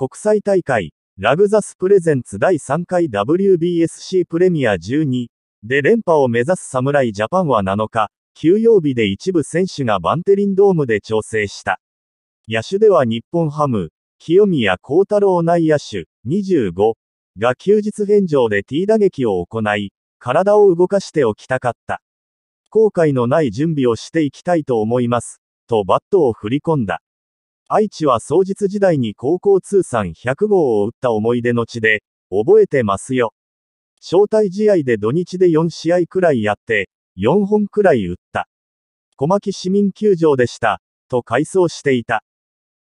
国際大会、ラグザスプレゼンツ第3回 WBSC プレミア12で連覇を目指す侍ジャパンは7日、休養日で一部選手がバンテリンドームで調整した。野手では日本ハム、清宮幸太郎内野手、25が休日返上で T 打撃を行い、体を動かしておきたかった。後悔のない準備をしていきたいと思います、とバットを振り込んだ。愛知は創日時代に高校通算100号を打った思い出の地で、覚えてますよ。招待試合で土日で4試合くらいやって、4本くらい打った。小牧市民球場でした、と回想していた。